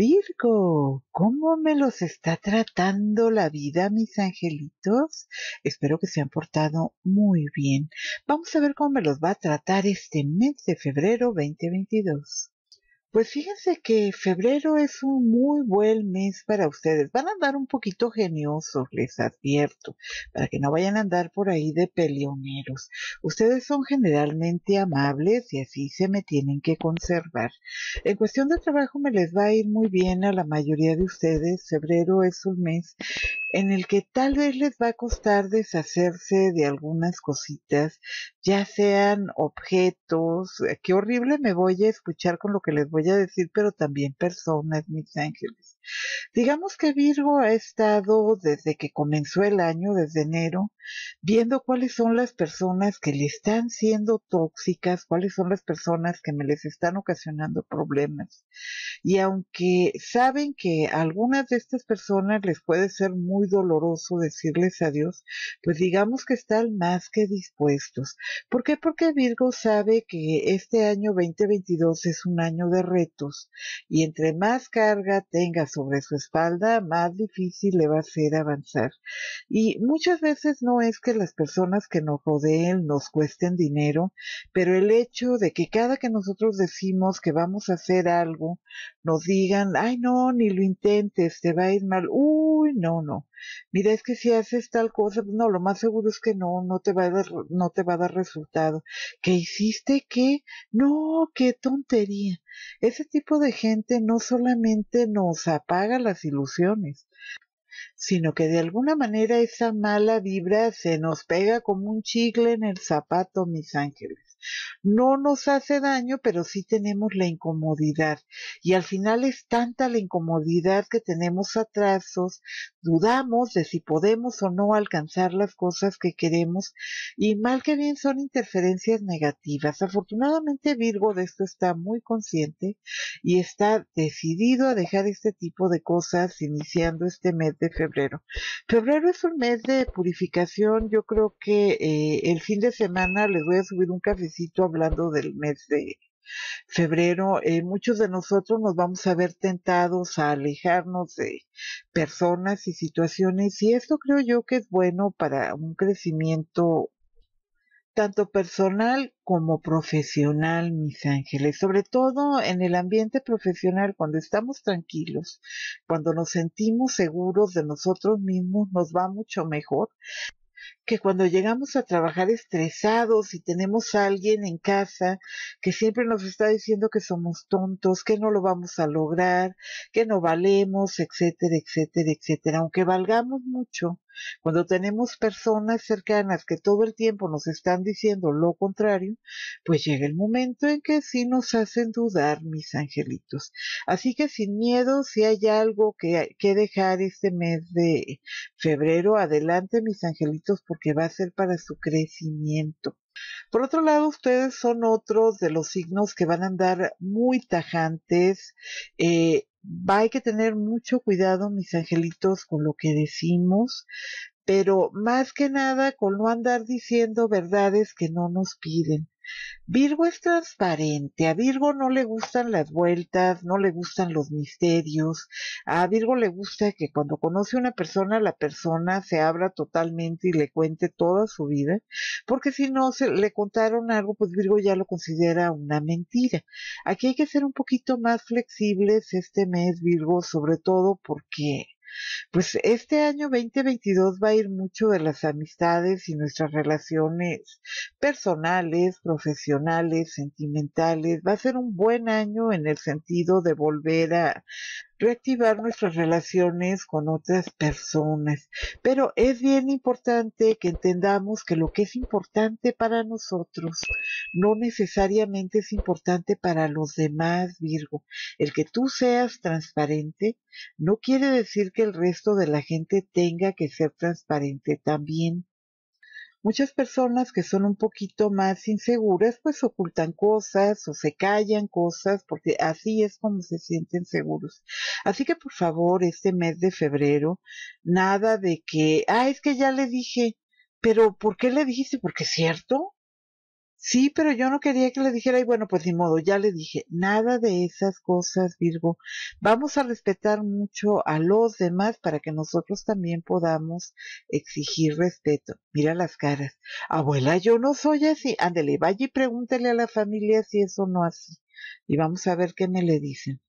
Virgo, ¿cómo me los está tratando la vida, mis angelitos? Espero que se han portado muy bien. Vamos a ver cómo me los va a tratar este mes de febrero 2022. Pues fíjense que febrero es un muy buen mes para ustedes. Van a andar un poquito geniosos, les advierto, para que no vayan a andar por ahí de peleoneros. Ustedes son generalmente amables y así se me tienen que conservar. En cuestión de trabajo me les va a ir muy bien a la mayoría de ustedes. Febrero es un mes en el que tal vez les va a costar deshacerse de algunas cositas, ya sean objetos, eh, qué horrible me voy a escuchar con lo que les voy a decir, pero también personas, mis ángeles. Digamos que Virgo ha estado desde que comenzó el año, desde enero, viendo cuáles son las personas que le están siendo tóxicas, cuáles son las personas que me les están ocasionando problemas. Y aunque saben que a algunas de estas personas les puede ser muy doloroso decirles adiós, pues digamos que están más que dispuestos. ¿Por qué? Porque Virgo sabe que este año 2022 es un año de retos y entre más carga tengas sobre su espalda, más difícil le va a ser avanzar. Y muchas veces no es que las personas que nos rodeen nos cuesten dinero, pero el hecho de que cada que nosotros decimos que vamos a hacer algo, nos digan, ay no, ni lo intentes, te va a ir mal, uy, no, no. Mira, es que si haces tal cosa, pues, no, lo más seguro es que no, no te va a dar, no te va a dar resultado. ¿Qué hiciste? ¿Qué? No, qué tontería. Ese tipo de gente no solamente nos apaga las ilusiones, sino que de alguna manera esa mala vibra se nos pega como un chicle en el zapato, mis ángeles. No nos hace daño, pero sí tenemos la incomodidad. Y al final es tanta la incomodidad que tenemos atrasos, dudamos de si podemos o no alcanzar las cosas que queremos y mal que bien son interferencias negativas. Afortunadamente Virgo de esto está muy consciente y está decidido a dejar este tipo de cosas iniciando este mes de febrero. Febrero es un mes de purificación. Yo creo que eh, el fin de semana les voy a subir un café hablando del mes de febrero, eh, muchos de nosotros nos vamos a ver tentados a alejarnos de personas y situaciones y esto creo yo que es bueno para un crecimiento tanto personal como profesional, mis ángeles, sobre todo en el ambiente profesional, cuando estamos tranquilos, cuando nos sentimos seguros de nosotros mismos, nos va mucho mejor que cuando llegamos a trabajar estresados y tenemos a alguien en casa que siempre nos está diciendo que somos tontos, que no lo vamos a lograr, que no valemos, etcétera, etcétera, etcétera, aunque valgamos mucho, cuando tenemos personas cercanas que todo el tiempo nos están diciendo lo contrario, pues llega el momento en que sí nos hacen dudar, mis angelitos. Así que sin miedo, si hay algo que, que dejar este mes de febrero, adelante, mis angelitos, que va a ser para su crecimiento. Por otro lado, ustedes son otros de los signos que van a andar muy tajantes. Eh, va, hay que tener mucho cuidado, mis angelitos, con lo que decimos, pero más que nada con no andar diciendo verdades que no nos piden. Virgo es transparente, a Virgo no le gustan las vueltas, no le gustan los misterios, a Virgo le gusta que cuando conoce a una persona, la persona se abra totalmente y le cuente toda su vida, porque si no se, le contaron algo, pues Virgo ya lo considera una mentira. Aquí hay que ser un poquito más flexibles este mes, Virgo, sobre todo porque pues este año 2022 va a ir mucho de las amistades y nuestras relaciones personales, profesionales, sentimentales. Va a ser un buen año en el sentido de volver a, reactivar nuestras relaciones con otras personas. Pero es bien importante que entendamos que lo que es importante para nosotros no necesariamente es importante para los demás, Virgo. El que tú seas transparente no quiere decir que el resto de la gente tenga que ser transparente también. Muchas personas que son un poquito más inseguras, pues ocultan cosas o se callan cosas, porque así es como se sienten seguros. Así que por favor, este mes de febrero, nada de que, ah, es que ya le dije, pero ¿por qué le dijiste? Porque es cierto. Sí, pero yo no quería que le dijera, y bueno, pues ni modo, ya le dije, nada de esas cosas, Virgo. Vamos a respetar mucho a los demás para que nosotros también podamos exigir respeto. Mira las caras. Abuela, yo no soy así. Ándele, vaya y pregúntele a la familia si eso no así y vamos a ver qué me le dicen.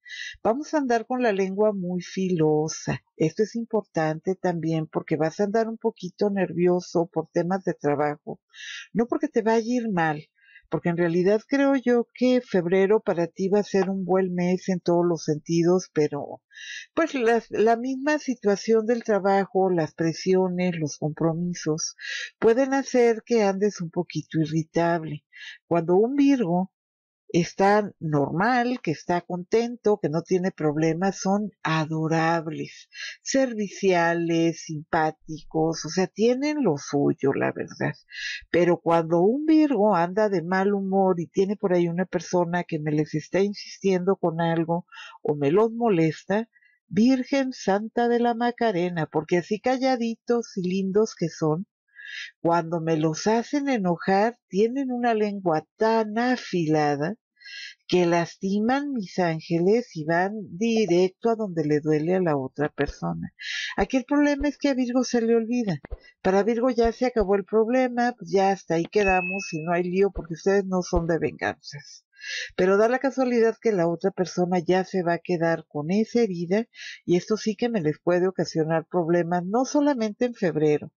Vamos a andar con la lengua muy filosa. Esto es importante también porque vas a andar un poquito nervioso por temas de trabajo. No porque te vaya a ir mal, porque en realidad creo yo que febrero para ti va a ser un buen mes en todos los sentidos, pero pues la, la misma situación del trabajo, las presiones, los compromisos pueden hacer que andes un poquito irritable. Cuando un Virgo está normal, que está contento, que no tiene problemas, son adorables, serviciales, simpáticos, o sea, tienen lo suyo, la verdad. Pero cuando un Virgo anda de mal humor y tiene por ahí una persona que me les está insistiendo con algo o me los molesta, Virgen Santa de la Macarena, porque así calladitos y lindos que son, cuando me los hacen enojar, tienen una lengua tan afilada que lastiman mis ángeles y van directo a donde le duele a la otra persona. Aquí el problema es que a Virgo se le olvida. Para Virgo ya se acabó el problema, pues ya hasta ahí quedamos y no hay lío porque ustedes no son de venganzas. Pero da la casualidad que la otra persona ya se va a quedar con esa herida y esto sí que me les puede ocasionar problemas, no solamente en febrero,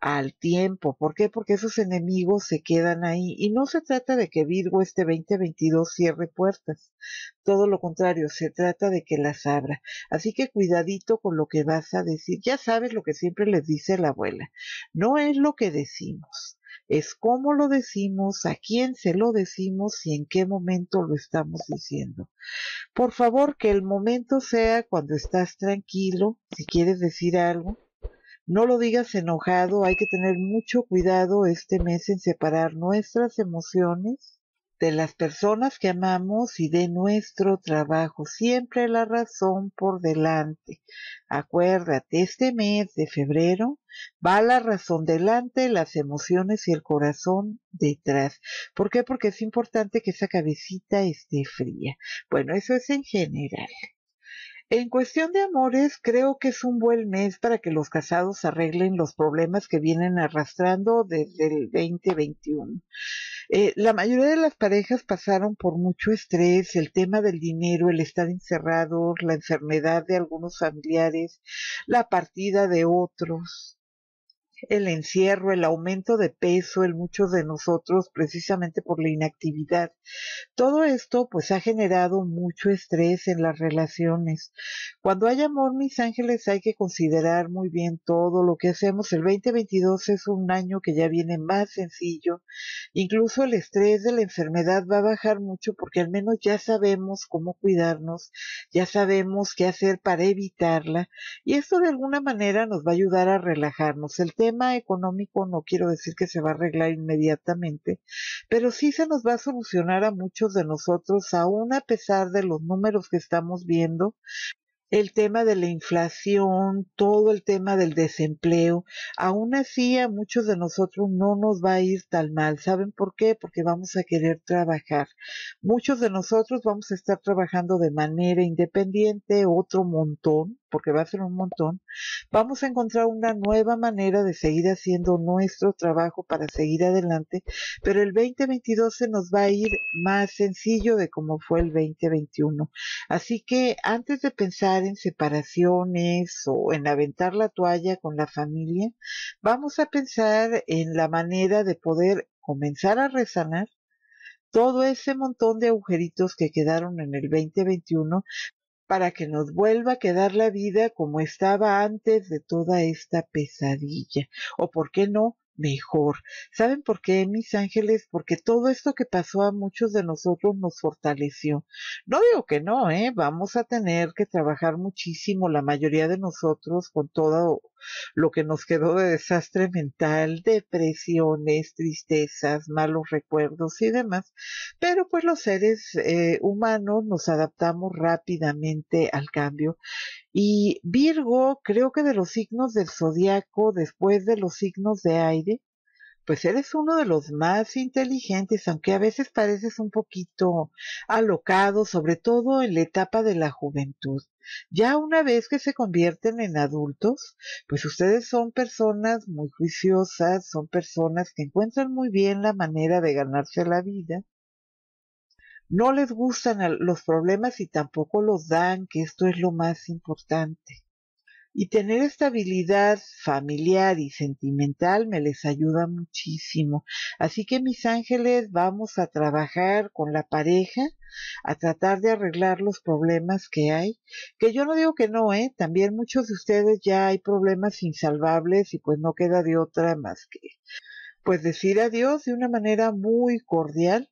al tiempo. ¿Por qué? Porque esos enemigos se quedan ahí. Y no se trata de que Virgo este 2022 cierre puertas. Todo lo contrario, se trata de que las abra. Así que cuidadito con lo que vas a decir. Ya sabes lo que siempre les dice la abuela. No es lo que decimos. Es cómo lo decimos, a quién se lo decimos y en qué momento lo estamos diciendo. Por favor, que el momento sea cuando estás tranquilo, si quieres decir algo, no lo digas enojado, hay que tener mucho cuidado este mes en separar nuestras emociones de las personas que amamos y de nuestro trabajo, siempre la razón por delante. Acuérdate, este mes de febrero va la razón delante, las emociones y el corazón detrás. ¿Por qué? Porque es importante que esa cabecita esté fría. Bueno, eso es en general. En cuestión de amores, creo que es un buen mes para que los casados arreglen los problemas que vienen arrastrando desde el 2021. Eh, la mayoría de las parejas pasaron por mucho estrés, el tema del dinero, el estar encerrado, la enfermedad de algunos familiares, la partida de otros el encierro, el aumento de peso en muchos de nosotros precisamente por la inactividad. Todo esto pues ha generado mucho estrés en las relaciones. Cuando hay amor, mis ángeles, hay que considerar muy bien todo lo que hacemos. El 2022 es un año que ya viene más sencillo. Incluso el estrés de la enfermedad va a bajar mucho porque al menos ya sabemos cómo cuidarnos, ya sabemos qué hacer para evitarla y esto de alguna manera nos va a ayudar a relajarnos tema económico no quiero decir que se va a arreglar inmediatamente, pero sí se nos va a solucionar a muchos de nosotros, aún a pesar de los números que estamos viendo, el tema de la inflación, todo el tema del desempleo. Aún así, a muchos de nosotros no nos va a ir tan mal. ¿Saben por qué? Porque vamos a querer trabajar. Muchos de nosotros vamos a estar trabajando de manera independiente, otro montón, porque va a ser un montón. Vamos a encontrar una nueva manera de seguir haciendo nuestro trabajo para seguir adelante, pero el 2022 se nos va a ir más sencillo de como fue el 2021. Así que antes de pensar en separaciones o en aventar la toalla con la familia, vamos a pensar en la manera de poder comenzar a resanar todo ese montón de agujeritos que quedaron en el 2021 para que nos vuelva a quedar la vida como estaba antes de toda esta pesadilla. O por qué no, mejor. ¿Saben por qué, mis ángeles? Porque todo esto que pasó a muchos de nosotros nos fortaleció. No digo que no, ¿eh? Vamos a tener que trabajar muchísimo, la mayoría de nosotros, con todo lo que nos quedó de desastre mental, depresiones, tristezas, malos recuerdos y demás. Pero pues los seres eh, humanos nos adaptamos rápidamente al cambio y Virgo, creo que de los signos del zodiaco, después de los signos de aire, pues eres uno de los más inteligentes, aunque a veces pareces un poquito alocado, sobre todo en la etapa de la juventud. Ya una vez que se convierten en adultos, pues ustedes son personas muy juiciosas, son personas que encuentran muy bien la manera de ganarse la vida no les gustan los problemas y tampoco los dan, que esto es lo más importante. Y tener estabilidad familiar y sentimental me les ayuda muchísimo. Así que mis ángeles, vamos a trabajar con la pareja, a tratar de arreglar los problemas que hay. Que yo no digo que no, ¿eh? También muchos de ustedes ya hay problemas insalvables y pues no queda de otra más que pues decir adiós de una manera muy cordial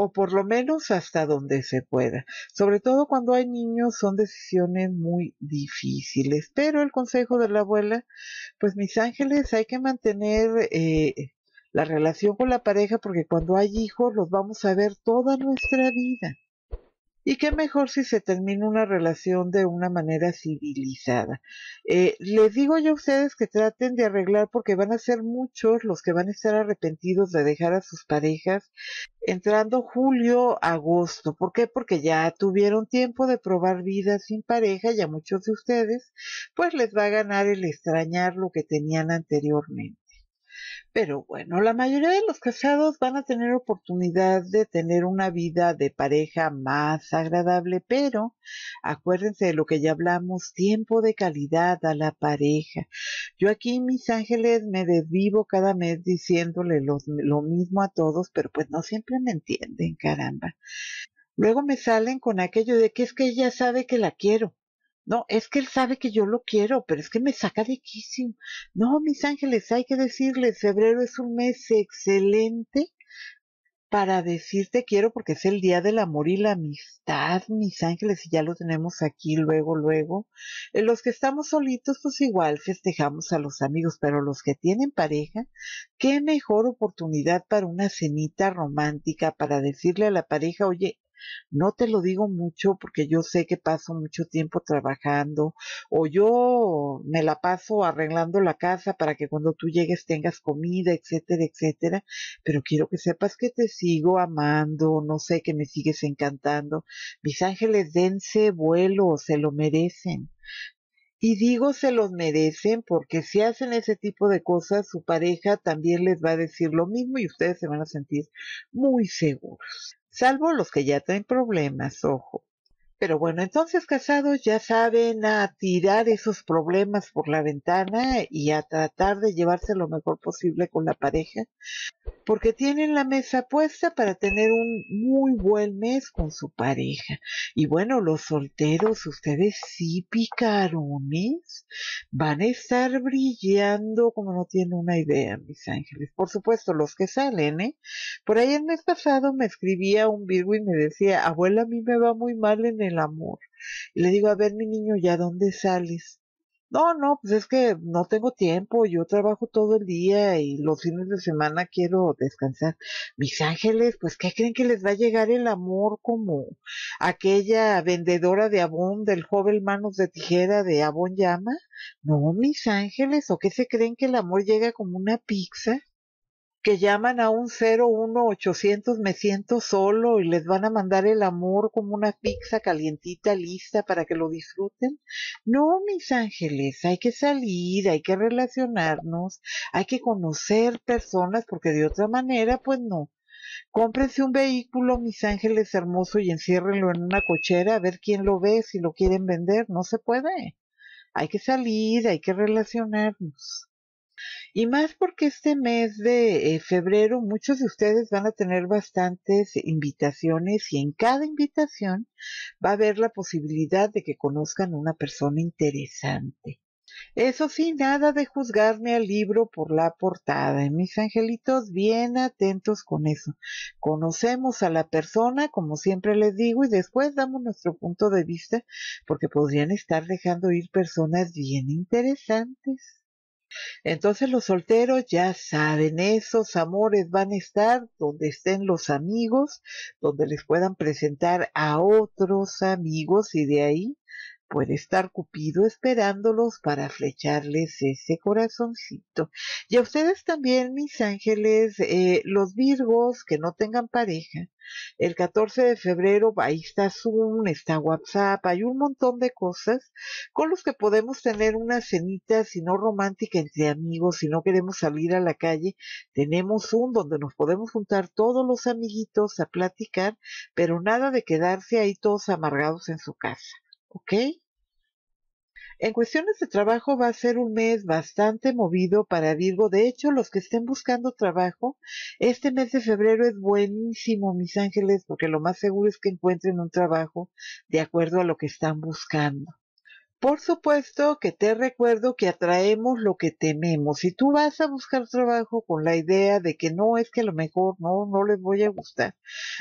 o por lo menos hasta donde se pueda. Sobre todo cuando hay niños son decisiones muy difíciles, pero el consejo de la abuela, pues mis ángeles, hay que mantener eh, la relación con la pareja porque cuando hay hijos los vamos a ver toda nuestra vida y qué mejor si se termina una relación de una manera civilizada. Eh, les digo yo a ustedes que traten de arreglar porque van a ser muchos los que van a estar arrepentidos de dejar a sus parejas entrando julio, agosto. ¿Por qué? Porque ya tuvieron tiempo de probar vida sin pareja y a muchos de ustedes pues les va a ganar el extrañar lo que tenían anteriormente. Pero bueno, la mayoría de los casados van a tener oportunidad de tener una vida de pareja más agradable, pero acuérdense de lo que ya hablamos, tiempo de calidad a la pareja. Yo aquí, mis ángeles, me desvivo cada mes diciéndole lo, mismo a todos, pero pues no siempre me entienden, caramba. Luego me salen con aquello de que es que ella sabe que la quiero. No, es que él sabe que yo lo quiero, pero es que me saca de quísimo. No, mis ángeles, hay que decirles, febrero es un mes excelente para decirte quiero porque es el día del amor y la amistad, mis ángeles, y ya lo tenemos aquí luego, luego. Los que estamos solitos, pues igual festejamos a los amigos, pero los que tienen pareja, qué mejor oportunidad para una cenita romántica, para decirle a la pareja, oye, no te lo digo mucho porque yo sé que paso mucho tiempo trabajando o yo me la paso arreglando la casa para que cuando tú llegues tengas comida, etcétera, etcétera. Pero quiero que sepas que te sigo amando, no sé, que me sigues encantando. Mis ángeles, dense vuelo, se lo merecen. Y digo se los merecen porque si hacen ese tipo de cosas, su pareja también les va a decir lo mismo y ustedes se van a sentir muy seguros. Salvo los que ya tienen problemas, ojo. Pero bueno, entonces casados ya saben a tirar esos problemas por la ventana y a tratar de llevarse lo mejor posible con la pareja, porque tienen la mesa puesta para tener un muy buen mes con su pareja. Y bueno, los solteros, ustedes sí picarones, van a estar brillando como no tienen una idea, mis ángeles. Por supuesto, los que salen, ¿eh? Por ahí el mes pasado me escribía un Virgo y me decía, abuela, a mí me va muy mal en el el amor. Y le digo, a ver, mi niño, ¿ya dónde sales? No, no, pues es que no tengo tiempo, yo trabajo todo el día y los fines de semana quiero descansar. Mis ángeles, pues ¿qué creen que les va a llegar el amor como aquella vendedora de abón del joven manos de tijera de abón llama? No, mis ángeles, ¿o qué se creen que el amor llega como una pizza? que llaman a un 01800 me siento solo y les van a mandar el amor como una pizza calientita lista para que lo disfruten. No, mis ángeles, hay que salir, hay que relacionarnos, hay que conocer personas porque de otra manera pues no. Cómprense un vehículo, mis ángeles hermoso, y enciérrenlo en una cochera a ver quién lo ve, si lo quieren vender, no se puede. Hay que salir, hay que relacionarnos y más porque este mes de eh, febrero muchos de ustedes van a tener bastantes invitaciones y en cada invitación va a haber la posibilidad de que conozcan una persona interesante. Eso sí, nada de juzgarme al libro por la portada. Mis angelitos, bien atentos con eso. Conocemos a la persona, como siempre les digo, y después damos nuestro punto de vista, porque podrían estar dejando ir personas bien interesantes. Entonces los solteros ya saben, esos amores van a estar donde estén los amigos, donde les puedan presentar a otros amigos y de ahí puede estar Cupido esperándolos para flecharles ese corazoncito. Y a ustedes también, mis ángeles, eh, los Virgos que no tengan pareja, el 14 de febrero ahí está Zoom, está WhatsApp, hay un montón de cosas con los que podemos tener una cenita, si no romántica, entre amigos, si no queremos salir a la calle, tenemos Zoom donde nos podemos juntar todos los amiguitos a platicar, pero nada de quedarse ahí todos amargados en su casa. ¿Ok? En cuestiones de trabajo va a ser un mes bastante movido para Virgo. De hecho, los que estén buscando trabajo, este mes de febrero es buenísimo, mis ángeles, porque lo más seguro es que encuentren un trabajo de acuerdo a lo que están buscando. Por supuesto que te recuerdo que atraemos lo que tememos. Si tú vas a buscar trabajo con la idea de que no es que a lo mejor no, no les voy a gustar.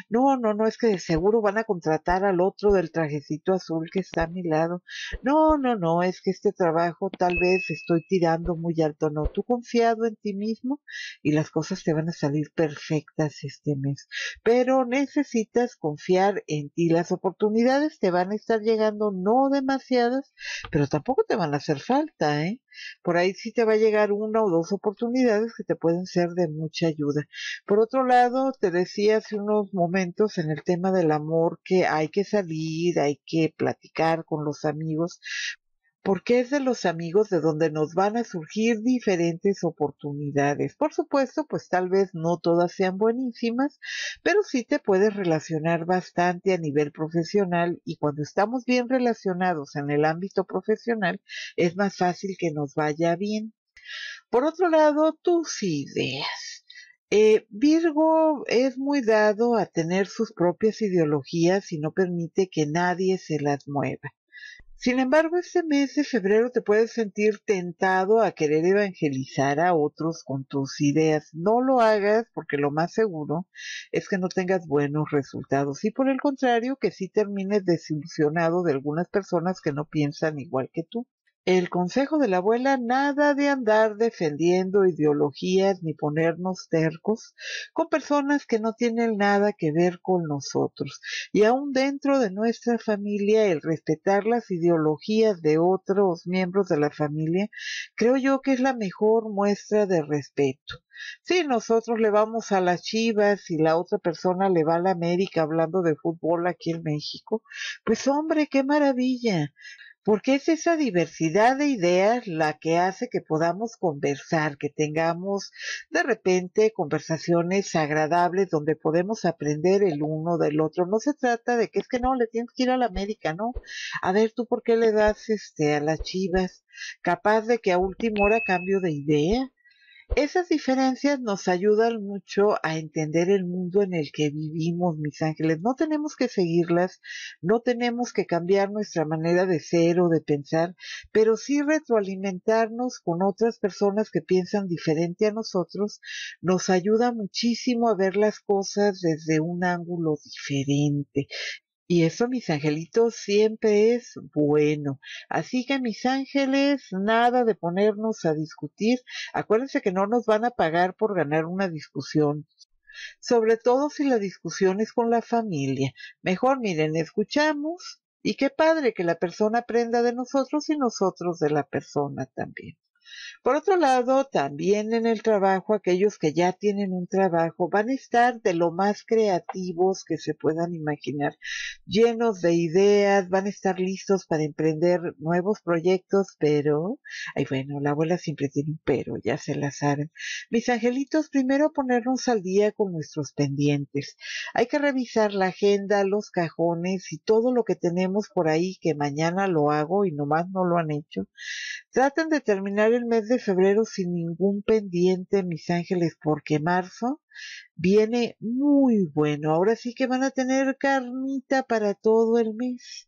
No, no, no es que de seguro van a contratar al otro del trajecito azul que está a mi lado. No, no, no, es que este trabajo tal vez estoy tirando muy alto. No, tú confiado en ti mismo y las cosas te van a salir perfectas este mes. Pero necesitas confiar en ti. Las oportunidades te van a estar llegando no demasiadas pero tampoco te van a hacer falta, ¿eh? Por ahí sí te va a llegar una o dos oportunidades que te pueden ser de mucha ayuda. Por otro lado, te decía hace unos momentos en el tema del amor que hay que salir, hay que platicar con los amigos, porque es de los amigos de donde nos van a surgir diferentes oportunidades. Por supuesto, pues tal vez no todas sean buenísimas, pero sí te puedes relacionar bastante a nivel profesional y cuando estamos bien relacionados en el ámbito profesional es más fácil que nos vaya bien. Por otro lado, tus ideas. Eh, Virgo es muy dado a tener sus propias ideologías y no permite que nadie se las mueva. Sin embargo, este mes de febrero te puedes sentir tentado a querer evangelizar a otros con tus ideas. No lo hagas porque lo más seguro es que no tengas buenos resultados y por el contrario que sí termines desilusionado de algunas personas que no piensan igual que tú. El consejo de la abuela, nada de andar defendiendo ideologías ni ponernos tercos con personas que no tienen nada que ver con nosotros. Y aún dentro de nuestra familia, el respetar las ideologías de otros miembros de la familia, creo yo que es la mejor muestra de respeto. Si nosotros le vamos a las Chivas y la otra persona le va a la América hablando de fútbol aquí en México, pues hombre, qué maravilla porque es esa diversidad de ideas la que hace que podamos conversar, que tengamos de repente conversaciones agradables donde podemos aprender el uno del otro. No se trata de que es que no, le tienes que ir a la América, ¿no? A ver, ¿tú por qué le das este a las chivas? Capaz de que a última hora cambio de idea esas diferencias nos ayudan mucho a entender el mundo en el que vivimos, mis ángeles. No tenemos que seguirlas, no tenemos que cambiar nuestra manera de ser o de pensar, pero sí retroalimentarnos con otras personas que piensan diferente a nosotros nos ayuda muchísimo a ver las cosas desde un ángulo diferente. Y eso, mis angelitos, siempre es bueno. Así que, mis ángeles, nada de ponernos a discutir. Acuérdense que no nos van a pagar por ganar una discusión. Sobre todo si la discusión es con la familia. Mejor, miren, escuchamos. Y qué padre que la persona aprenda de nosotros y nosotros de la persona también. Por otro lado, también en el trabajo, aquellos que ya tienen un trabajo van a estar de lo más creativos que se puedan imaginar, llenos de ideas, van a estar listos para emprender nuevos proyectos, pero, ay bueno, la abuela siempre tiene un pero, ya se las saben. Mis angelitos, primero ponernos al día con nuestros pendientes. Hay que revisar la agenda, los cajones y todo lo que tenemos por ahí que mañana lo hago y nomás no lo han hecho. Traten de terminar el mes de febrero sin ningún pendiente, mis ángeles, porque marzo viene muy bueno. Ahora sí que van a tener carnita para todo el mes.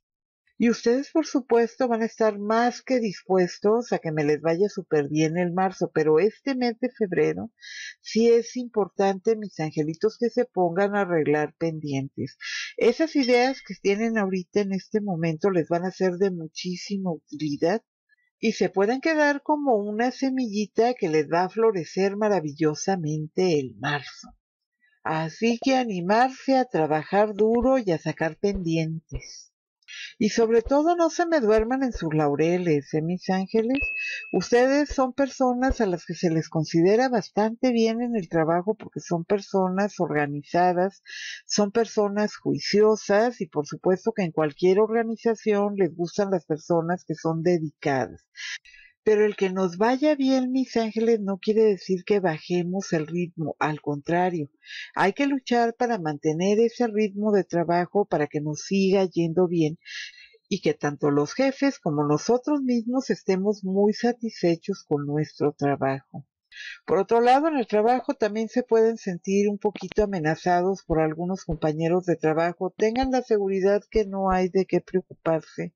Y ustedes, por supuesto, van a estar más que dispuestos a que me les vaya súper bien el marzo, pero este mes de febrero sí es importante, mis angelitos, que se pongan a arreglar pendientes. Esas ideas que tienen ahorita en este momento les van a ser de muchísima utilidad y se pueden quedar como una semillita que les va a florecer maravillosamente el marzo. Así que animarse a trabajar duro y a sacar pendientes. Y sobre todo no se me duerman en sus laureles, ¿eh, mis ángeles? Ustedes son personas a las que se les considera bastante bien en el trabajo porque son personas organizadas, son personas juiciosas y por supuesto que en cualquier organización les gustan las personas que son dedicadas. Pero el que nos vaya bien, mis ángeles, no quiere decir que bajemos el ritmo, al contrario, hay que luchar para mantener ese ritmo de trabajo para que nos siga yendo bien y que tanto los jefes como nosotros mismos estemos muy satisfechos con nuestro trabajo. Por otro lado, en el trabajo también se pueden sentir un poquito amenazados por algunos compañeros de trabajo. Tengan la seguridad que no hay de qué preocuparse.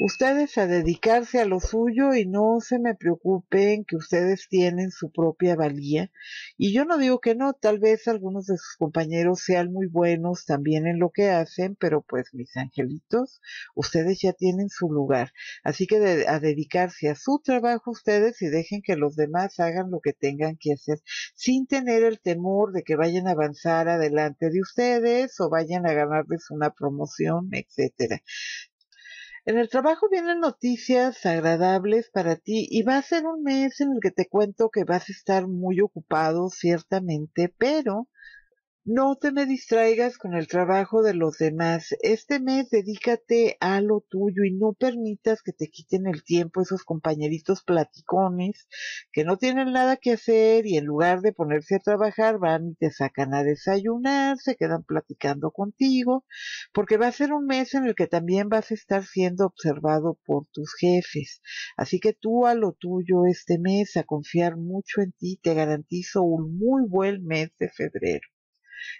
Ustedes a dedicarse a lo suyo y no se me preocupen que ustedes tienen su propia valía. Y yo no digo que no, tal vez algunos de sus compañeros sean muy buenos también en lo que hacen, pero pues mis angelitos, ustedes ya tienen su lugar. Así que a dedicarse a su trabajo ustedes y dejen que los demás hagan lo que tengan que hacer sin tener el temor de que vayan a avanzar adelante de ustedes o vayan a ganarles una promoción, etcétera. En el trabajo vienen noticias agradables para ti y va a ser un mes en el que te cuento que vas a estar muy ocupado, ciertamente, pero no te me distraigas con el trabajo de los demás. Este mes dedícate a lo tuyo y no permitas que te quiten el tiempo esos compañeritos platicones que no tienen nada que hacer y en lugar de ponerse a trabajar van y te sacan a desayunar, se quedan platicando contigo, porque va a ser un mes en el que también vas a estar siendo observado por tus jefes. Así que tú a lo tuyo este mes, a confiar mucho en ti, te garantizo un muy buen mes de febrero.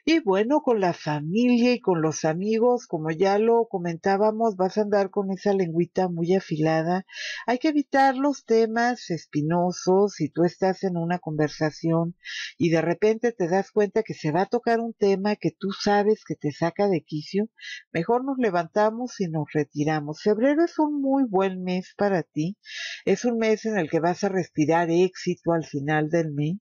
Y bueno, con la familia y con los amigos, como ya lo comentábamos, vas a andar con esa lengüita muy afilada. Hay que evitar los temas espinosos si tú estás en una conversación y de repente te das cuenta que se va a tocar un tema que tú sabes que te saca de quicio. Mejor nos levantamos y nos retiramos. Febrero es un muy buen mes para ti. Es un mes en el que vas a respirar éxito al final del mes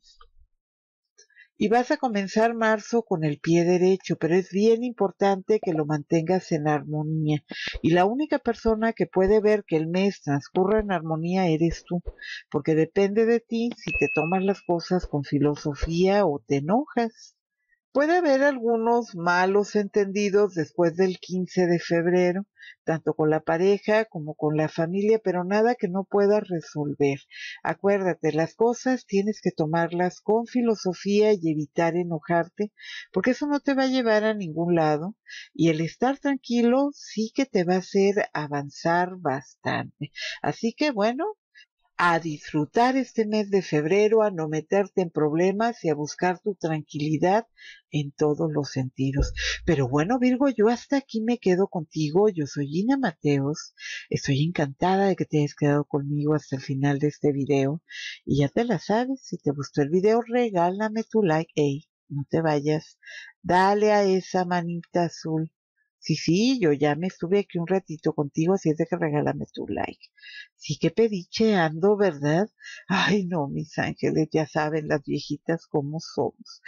y vas a comenzar marzo con el pie derecho, pero es bien importante que lo mantengas en armonía. Y la única persona que puede ver que el mes transcurra en armonía eres tú, porque depende de ti si te tomas las cosas con filosofía o te enojas. Puede haber algunos malos entendidos después del 15 de febrero, tanto con la pareja como con la familia, pero nada que no puedas resolver. Acuérdate, las cosas tienes que tomarlas con filosofía y evitar enojarte, porque eso no te va a llevar a ningún lado, y el estar tranquilo sí que te va a hacer avanzar bastante. Así que bueno, a disfrutar este mes de febrero, a no meterte en problemas y a buscar tu tranquilidad en todos los sentidos. Pero bueno, Virgo, yo hasta aquí me quedo contigo. Yo soy Gina Mateos. Estoy encantada de que te hayas quedado conmigo hasta el final de este video. Y ya te la sabes, si te gustó el video, regálame tu like. Hey, no te vayas. Dale a esa manita azul Sí, sí, yo ya me estuve aquí un ratito contigo, así es de que regálame tu like. Sí que pedicheando, ¿verdad? Ay, no, mis ángeles, ya saben las viejitas cómo somos.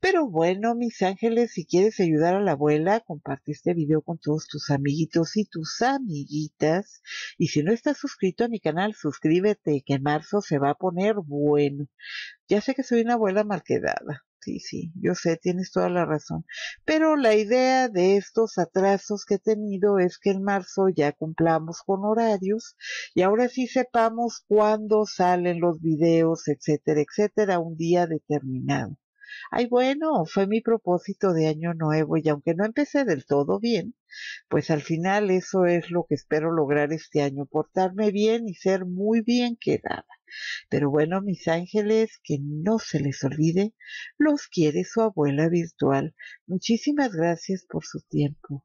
Pero bueno, mis ángeles, si quieres ayudar a la abuela, comparte este video con todos tus amiguitos y tus amiguitas. Y si no estás suscrito a mi canal, suscríbete, que en marzo se va a poner bueno. Ya sé que soy una abuela quedada sí, sí, yo sé, tienes toda la razón. Pero la idea de estos atrasos que he tenido es que en marzo ya cumplamos con horarios y ahora sí sepamos cuándo salen los videos, etcétera, etcétera, un día determinado. Ay, bueno, fue mi propósito de año nuevo y aunque no empecé del todo bien, pues al final eso es lo que espero lograr este año, portarme bien y ser muy bien quedada. Pero bueno, mis ángeles, que no se les olvide, los quiere su abuela virtual. Muchísimas gracias por su tiempo.